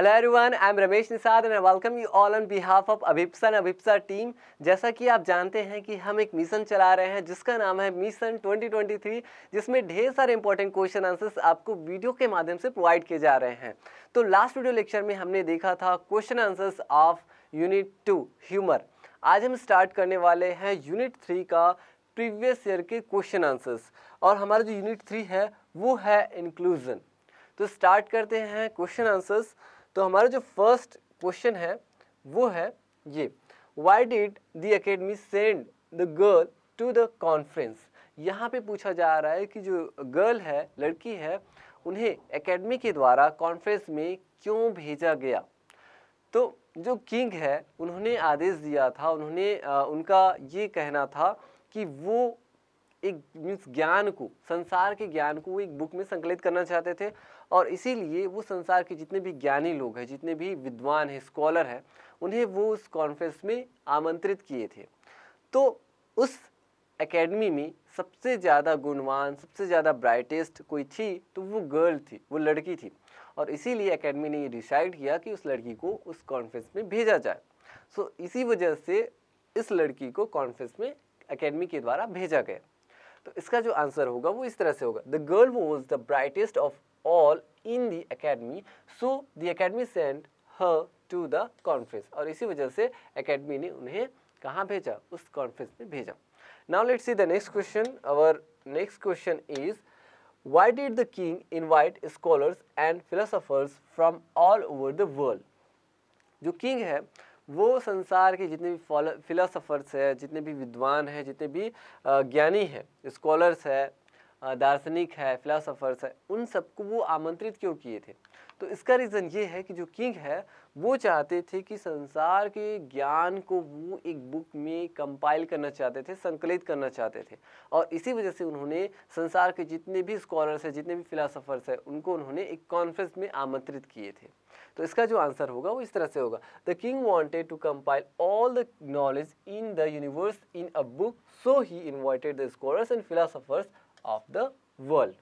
Hello everyone I am Ramesh Nishad and welcome you all on behalf of Abhipsa and Abhipsa team जैसा कि आप जानते हैं कि हम एक मिशन चला रहे हैं जिसका नाम है मिशन 2023 जिसमें ढेर सारे इंपॉर्टेंट क्वेश्चन आंसर्स आपको वीडियो के माध्यम से प्रोवाइड किए जा रहे हैं तो लास्ट वीडियो लेक्चर में हमने देखा था question answers of unit two humour आज हम स्टार्ट करने वाले हैं यूनिट थ्री का प्रीवियस ईयर के क्वेश्चन आंसर्स और हमारा जो यूनिट थ्री है वो है इंक्लूजन तो स्टार्ट करते हैं क्वेश्चन आंसर्स तो हमारा जो फर्स्ट क्वेश्चन है वो है ये why did the academy send the girl to the conference यहाँ पे पूछा जा रहा है कि जो गर्ल है लड़की है उन्हें एकेडमी के द्वारा कॉन्फ्रेंस में क्यों भेजा गया तो जो किंग है उन्होंने आदेश दिया था उन्होंने आ, उनका ये कहना था कि वो एक मीन्स ज्ञान को संसार के ज्ञान को एक बुक में संकलित करना चाहते थे और इसीलिए वो संसार के जितने भी ज्ञानी लोग हैं जितने भी विद्वान हैं स्कॉलर हैं उन्हें वो उस कॉन्फ्रेंस में आमंत्रित किए थे तो उस एकेडमी में सबसे ज़्यादा गुणवान सबसे ज़्यादा ब्राइटेस्ट कोई थी तो वो गर्ल थी वो लड़की थी और इसीलिए एकेडमी ने ये डिसाइड किया कि उस लड़की को उस कॉन्फ्रेंस में भेजा जाए सो इसी वजह से इस लड़की को कॉन्फ्रेंस में एकेडमी के द्वारा भेजा गया तो इसका जो आंसर होगा वो इस तरह से होगा the girl was the brightest of all in the academy so the academy sent her to the conference aur isi wajah se academy ne unhe kahan bheja us conference mein bheja now let's see the next question our next question is why did the king invite scholars and philosophers from all over the world jo king hai वो संसार के जितने भी philosophers हैं जितने भी विद्वान हैं जितने भी ज्ञानी हैं स्कॉलर्स हैं दार्शनिक है फिलासफर्स है उन सबको वो आमंत्रित क्यों किए थे तो इसका रीज़न ये है कि जो किंग है वो चाहते थे कि संसार के ज्ञान को वो एक बुक में कंपाइल करना चाहते थे संकलित करना चाहते थे और इसी वजह से उन्होंने संसार के जितने भी स्कॉलर्स हैं जितने भी फिलासफर्स हैं उनको उन्होंने एक कॉन्फ्रेंस में आमंत्रित किए थे तो इसका जो आंसर होगा वो इस तरह से होगा the king wanted to compile all the knowledge in the universe in a book so he invited the scholars and philosophers of the world.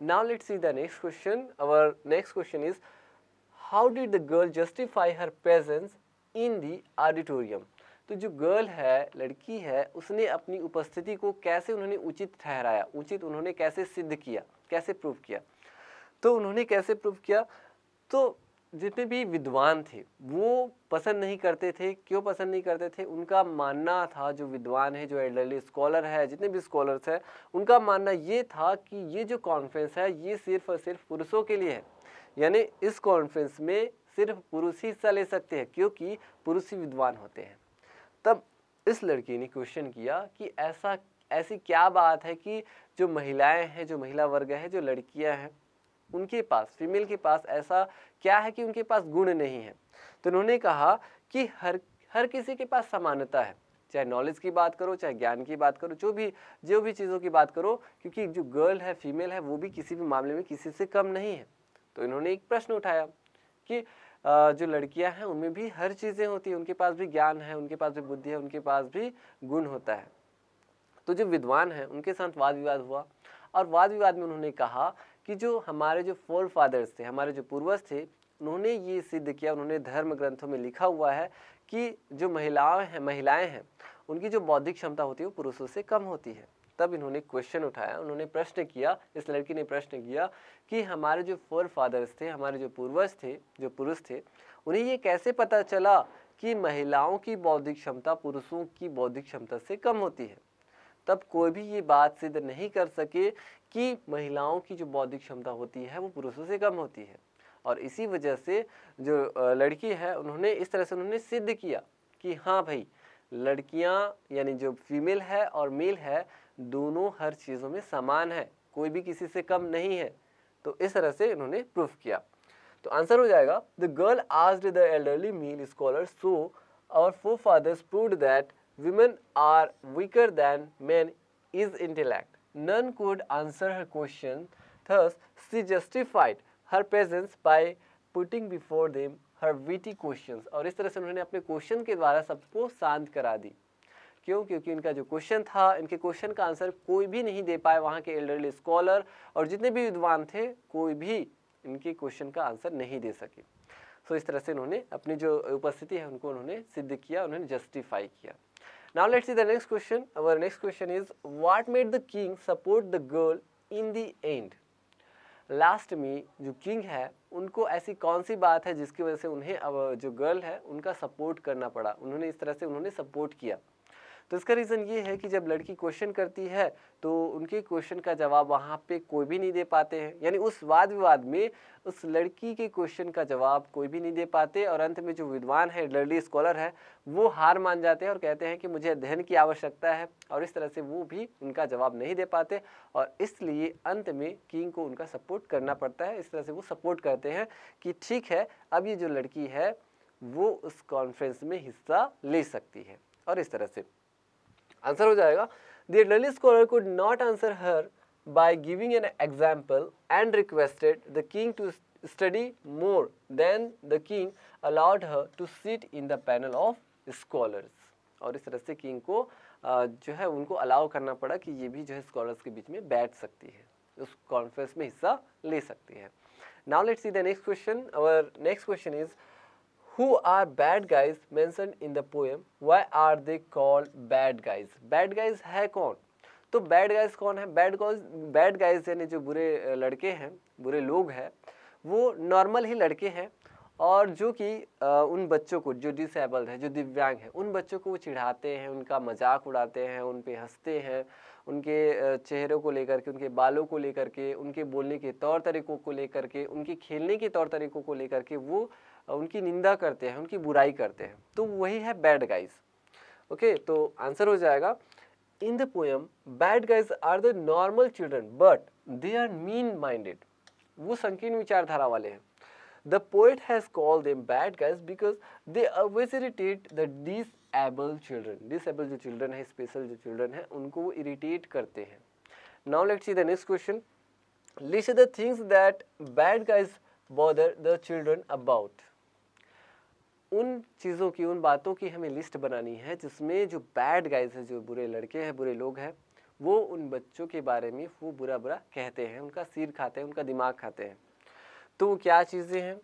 Now let's see the next question. Our next question is how did the girl justify her presence in the auditorium? तो जो girl है लड़की है उसने अपनी उपस्थिति को कैसे उन्होंने उचित ठहराया उचित उन्होंने कैसे सिद्ध किया कैसे प्रूव किया तो उन्होंने कैसे प्रूव किया तो जितने भी विद्वान थे वो पसंद नहीं करते थे क्यों पसंद नहीं करते थे उनका मानना था जो विद्वान है जो एल्डरली स्कॉलर है जितने भी स्कॉलर्स हैं उनका मानना ये था कि ये जो कॉन्फ्रेंस है ये सिर्फ और सिर्फ पुरुषों के लिए है यानी इस कॉन्फ्रेंस में सिर्फ पुरुष ही हिस्सा ले सकते हैं क्योंकि पुरुष ही विद्वान होते हैं तब इस लड़की ने क्वेश्चन किया कि ऐसा ऐसी क्या बात है कि जो महिलाएं हैं जो महिला वर्ग है जो लड़कियां हैं उनके पास फीमेल के पास ऐसा क्या है कि उनके पास गुण नहीं है तो उन्होंने कहा कि हर हर किसी के पास समानता है चाहे नॉलेज की बात करो चाहे ज्ञान की बात करो जो भी जो भी चीज़ों की बात करो क्योंकि जो गर्ल है फीमेल है वो भी किसी भी मामले में किसी से कम नहीं है तो इन्होंने एक प्रश्न उठाया कि जो लड़कियां हैं उनमें भी हर चीज़ें होती हैं उनके पास भी ज्ञान है उनके पास भी बुद्धि है उनके पास भी गुण होता है तो जो विद्वान हैं उनके साथ वाद विवाद हुआ और वाद विवाद में उन्होंने कहा कि जो हमारे जो फोर फादर्स थे हमारे जो पूर्वज थे उन्होंने ये सिद्ध किया उन्होंने धर्म ग्रंथों में लिखा हुआ है कि जो महिलाएं हैं महिलाएं हैं उनकी जो बौद्धिक क्षमता होती है वो पुरुषों से कम होती है तब इन्होंने क्वेश्चन उठाया उन्होंने प्रश्न किया इस लड़की ने प्रश्न किया कि हमारे जो फोर फादर्स थे हमारे जो पूर्वज थे जो पुरुष थे उन्हें ये कैसे पता चला कि महिलाओं की बौद्धिक क्षमता पुरुषों की बौद्धिक क्षमता से कम होती है तब कोई भी ये बात सिद्ध नहीं कर सके कि महिलाओं की जो बौद्धिक क्षमता होती है वो पुरुषों से कम होती है और इसी वजह से जो लड़की है उन्होंने इस तरह से उन्होंने सिद्ध किया कि हाँ भाई लड़कियाँ यानी जो फीमेल है और मेल है दोनों हर चीज़ों में समान है कोई भी किसी से कम नहीं है तो इस तरह से इन्होंने प्रूफ किया तो आंसर हो जाएगा द गर्ल आज the elderly male scholar so our forefathers prove that women are weaker than men is intellect. None could answer her question, thus she justified her presence by putting before them her witty questions. और इस तरह से उन्होंने अपने question के द्वारा सबको शांत करा दी क्यों क्योंकि इनका जो क्वेश्चन था इनके क्वेश्चन का आंसर कोई भी नहीं दे पाए वहाँ के एल्डरली स्कॉलर और जितने भी विद्वान थे कोई भी इनके क्वेश्चन का आंसर नहीं दे सके सो so, इस तरह से इन्होंने अपनी जो उपस्थिति है उनको उन्होंने सिद्ध किया उन्होंने जस्टिफाई किया Now let's see the next question. Our next question is what made the king support the girl in the end? last me जो king है उनको ऐसी कौन सी बात है जिसकी वजह से उन्हें अब जो गर्ल है उनका सपोर्ट करना पड़ा उन्होंने इस तरह से उन्होंने सपोर्ट किया तो इसका रीज़न ये है कि जब लड़की क्वेश्चन करती है तो उनके क्वेश्चन का जवाब वहाँ पे कोई भी नहीं दे पाते हैं यानी उस वाद विवाद में उस लड़की के क्वेश्चन का जवाब कोई भी नहीं दे पाते और अंत में जो विद्वान है लर्ली स्कॉलर है वो हार मान जाते हैं और कहते हैं कि मुझे अध्ययन की आवश्यकता है और इस तरह से वो भी उनका जवाब नहीं दे पाते और इसलिए अंत में किंग को उनका सपोर्ट करना पड़ता है इस तरह से वो सपोर्ट करते हैं कि ठीक है अब ये जो लड़की है वो उस कॉन्फ्रेंस में हिस्सा ले सकती है और इस तरह से आंसर हो जाएगा the scholar could not answer her by giving an example and requested the king to study more then the king allowed her to sit in the panel of scholars और इस तरह से किंग को जो है उनको अलाउ करना पड़ा कि ये भी जो है स्कॉलर्स के बीच में बैठ सकती है उस कॉन्फ्रेंस में हिस्सा ले सकती है now let see the next question और next question is who are bad guys mentioned in the poem why are they called bad guys bad guys है कौन तो बैड गाइज कौन है बैड गाइज बैड गाइज यानी जो बुरे लड़के हैं बुरे लोग हैं वो नॉर्मल ही लड़के हैं और जो कि उन बच्चों को जो डिसेबल्ड है जो दिव्यांग है उन बच्चों को वो चिढ़ाते हैं उनका मजाक उड़ाते हैं उन पर हंसते हैं उनके चेहरों को लेकर के उनके बालों को लेकर के उनके बोलने के तौर तरीक़ों को लेकर के उनके खेलने के तौर तरीक़ों को लेकर के वो उनकी निंदा करते हैं उनकी बुराई करते हैं तो वही है बैड गाइज ओके तो आंसर हो जाएगा in the poem bad guys are the normal children but they are mean minded वो संकीर्ण विचारधारा वाले हैं the poet has call them bad guys because they always irritate the disabled children disabled जो children है special जो children है उनको वो इरीटेट करते हैं now let see the next question list the things that bad guys bother the children about उन चीज़ों की उन बातों की हमें लिस्ट बनानी है जिसमें जो बैड गाइज है जो बुरे लड़के हैं बुरे लोग हैं वो उन बच्चों के बारे में वो बुरा बुरा कहते हैं उनका सिर खाते हैं उनका दिमाग खाते हैं तो क्या चीज़ें हैं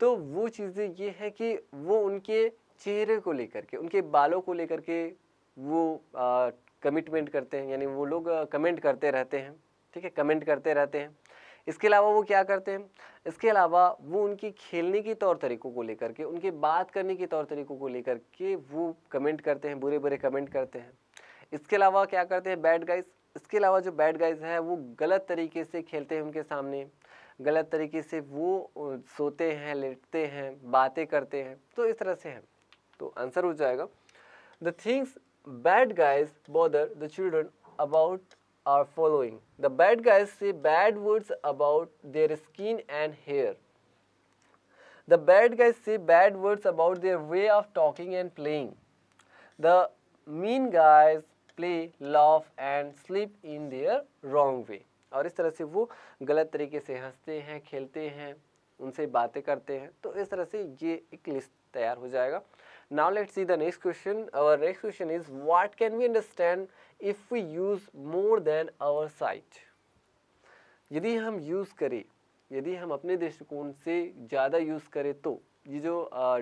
तो वो चीज़ें ये हैं कि वो उनके चेहरे को लेकर के उनके बालों को लेकर के वो कमिटमेंट करते हैं यानी वो लोग कमेंट करते रहते हैं ठीक है कमेंट करते रहते हैं इसके अलावा वो क्या करते हैं इसके अलावा वो उनकी खेलने की तौर तरीकों को लेकर के उनके बात करने के तौर तरीकों को लेकर के वो कमेंट करते हैं बुरे बुरे कमेंट करते हैं इसके अलावा क्या करते हैं बैड गाइज इसके अलावा जो बैड गाइज हैं वो गलत तरीके से खेलते हैं उनके सामने गलत तरीके से वो सोते हैं लेटते हैं बातें करते हैं तो इस तरह से है तो आंसर हो जाएगा the things bad guys bother the children about are following the bad guys say bad words about their skin and hair the bad guys say bad words about their way of talking and playing the mean guys play laugh and sleep in their wrong way और इस तरह से वो गलत तरीके से हंसते हैं खेलते हैं उनसे बातें करते हैं तो इस तरह से ये एक लिस्ट तैयार हो जाएगा Now let's see the next question. Our next question is what can we understand if we use more than our sight? यदि हम यूज़ करें यदि हम अपने दृष्टिकोण से ज़्यादा यूज़ करें तो ये जो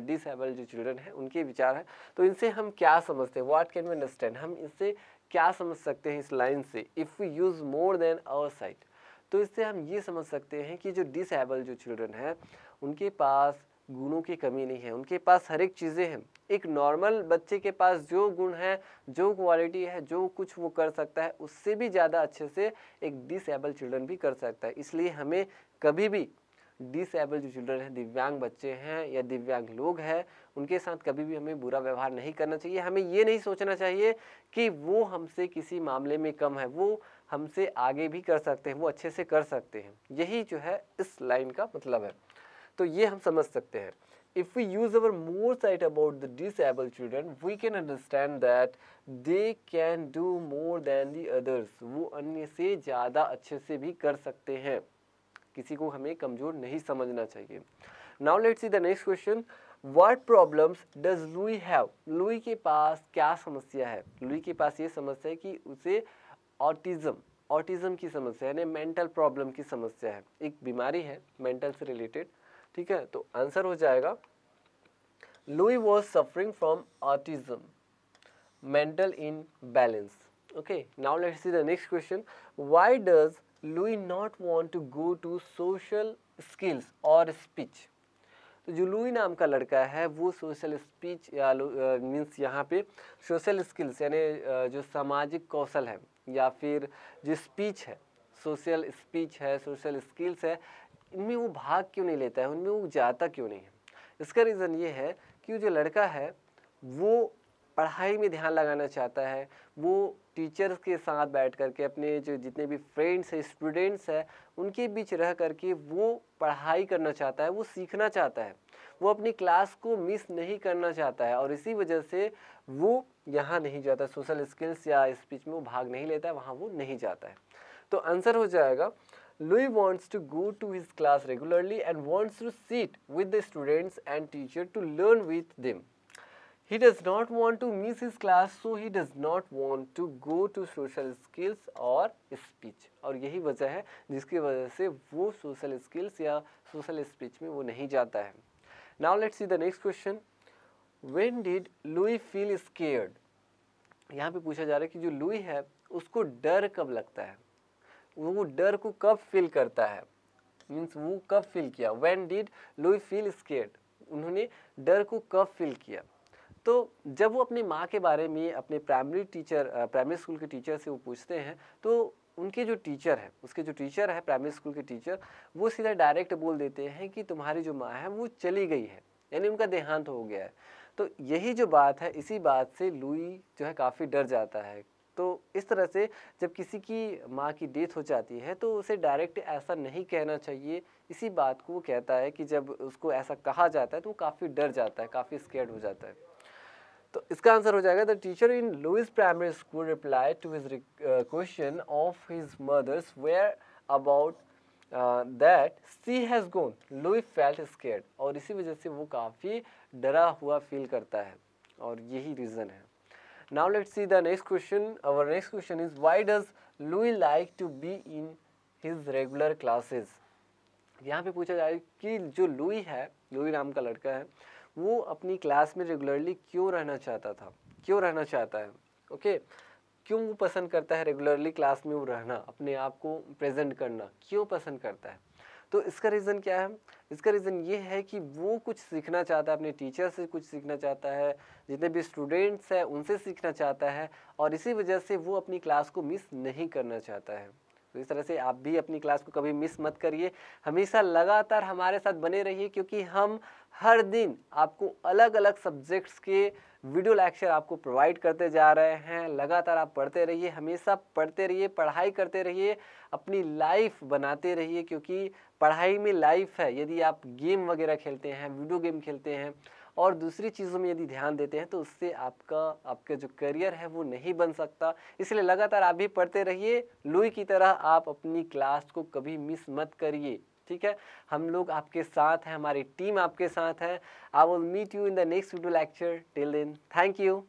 डिसेबल जो चिल्ड्रन हैं उनके विचार हैं तो इनसे हम क्या समझते हैं व्हाट कैन वी अंडरस्टैंड हम इससे क्या समझ सकते हैं इस लाइन से if we use more than our sight तो इससे हम ये समझ सकते हैं कि जो डिसेबल जो चिल्ड्रन हैं उनके पास गुणों की कमी नहीं है उनके पास हर एक चीज़ें हैं एक नॉर्मल बच्चे के पास जो गुण है जो क्वालिटी है जो कुछ वो कर सकता है उससे भी ज़्यादा अच्छे से एक डिसेबल चिल्ड्रन भी कर सकता है इसलिए हमें कभी भी डिसेबल जो चिल्ड्रन हैं दिव्यांग बच्चे हैं या दिव्यांग लोग हैं उनके साथ कभी भी हमें बुरा व्यवहार नहीं करना चाहिए हमें ये नहीं सोचना चाहिए कि वो हमसे किसी मामले में कम है वो हमसे आगे भी कर सकते हैं वो अच्छे से कर सकते हैं यही जो है इस लाइन का मतलब है तो ये हम समझ सकते हैं if we use our more sight about the disabled children we can understand that they can do more than the others वो अन्य से ज़्यादा अच्छे से भी कर सकते हैं किसी को हमें कमजोर नहीं समझना चाहिए now let see the next question what problems does Louis have Louis के पास क्या समस्या है लुई के पास ये समस्या है कि उसे ऑटिज्म ऑटिज्म की समस्या यानी मेंटल प्रॉब्लम की समस्या है एक बीमारी है मेंटल से रिलेटेड ठीक है तो आंसर हो जाएगा Louis was suffering from autism in balance okay now let see the next question why does Louis not want to go to social skills और स्पीच तो जो लुई नाम का लड़का है वो सोशल स्पीच या मीन्स यहाँ पे सोशल स्किल्स यानी जो सामाजिक कौशल है या फिर जो स्पीच है सोशल स्पीच है सोशल स्किल्स है उनमें वो भाग क्यों नहीं लेता है उनमें वो जाता क्यों नहीं है इसका रीज़न ये है कि जो लड़का है वो पढ़ाई में ध्यान लगाना चाहता है वो टीचर्स के साथ बैठ कर के अपने जो जितने भी फ्रेंड्स हैं स्टूडेंट्स हैं उनके बीच रह करके वो पढ़ाई करना चाहता है वो सीखना चाहता है वो अपनी क्लास को मिस नहीं करना चाहता है और इसी वजह से वो यहाँ नहीं जाता सोशल स्किल्स या स्पीच में वो भाग नहीं लेता है वहाँ वो नहीं जाता है तो आंसर हो जाएगा Louis wants to go to his class regularly and wants to sit with the students and teacher to learn with them. He does not want to miss his class so he does not want to go to social skills or speech और यही वजह है जिसकी वजह से वो social skills या social speech में वो नहीं जाता है Now let's see the next question. When did Louis feel scared? यहाँ पे पूछा जा रहा है कि जो लुई है उसको डर कब लगता है वो डर को कब फील करता है मीन्स वो कब फील किया when did Louis feel scared उन्होंने डर को कब फील किया तो जब वो अपनी माँ के बारे में अपने प्राइमरी टीचर प्राइमरी स्कूल के टीचर से वो पूछते हैं तो उनके जो टीचर है उसके जो टीचर है प्राइमरी स्कूल के टीचर वो सीधा डायरेक्ट बोल देते हैं कि तुम्हारी जो माँ है वो चली गई है यानी उनका देहांत हो गया है तो यही जो बात है इसी बात से लुई जो है काफ़ी डर जाता है तो इस तरह से जब किसी की माँ की डेथ हो जाती है तो उसे डायरेक्ट ऐसा नहीं कहना चाहिए इसी बात को वो कहता है कि जब उसको ऐसा कहा जाता है तो वो काफ़ी डर जाता है काफ़ी स्केर्ड हो जाता है तो इसका आंसर हो जाएगा the teacher in Louis's primary school reply to his question of his mother's where about that she has gone Louis felt scared और इसी वजह से वो काफ़ी डरा हुआ फील करता है और यही रीज़न है Now let's see the next question. Our next question is why does Louis like to be in his regular classes? यहाँ पे पूछा जाए कि जो लुई है लुई नाम का लड़का है वो अपनी क्लास में रेगुलरली क्यों रहना चाहता था क्यों रहना चाहता है ओके okay? क्यों वो पसंद करता है रेगुलरली क्लास में वो रहना अपने आप को प्रेजेंट करना क्यों पसंद करता है तो इसका रीज़न क्या है इसका रीज़न ये है कि वो कुछ सीखना चाहता है अपने टीचर से कुछ सीखना चाहता है जितने भी स्टूडेंट्स हैं उनसे सीखना चाहता है और इसी वजह से वो अपनी क्लास को मिस नहीं करना चाहता है तो इस तरह से आप भी अपनी क्लास को कभी मिस मत करिए हमेशा लगातार हमारे साथ बने रहिए क्योंकि हम हर दिन आपको अलग अलग सब्जेक्ट्स के वीडियो लेक्चर आपको प्रोवाइड करते जा रहे हैं लगातार आप पढ़ते रहिए हमेशा पढ़ते रहिए पढ़ाई करते रहिए अपनी लाइफ बनाते रहिए क्योंकि पढ़ाई में लाइफ है यदि आप गेम वगैरह खेलते हैं वीडियो गेम खेलते हैं और दूसरी चीज़ों में यदि ध्यान देते हैं तो उससे आपका आपका जो करियर है वो नहीं बन सकता इसलिए लगातार आप भी पढ़ते रहिए लुई की तरह आप अपनी क्लास को कभी मिस मत करिए ठीक है हम लोग आपके साथ हैं हमारी टीम आपके साथ है I will meet you in the next video lecture till then thank you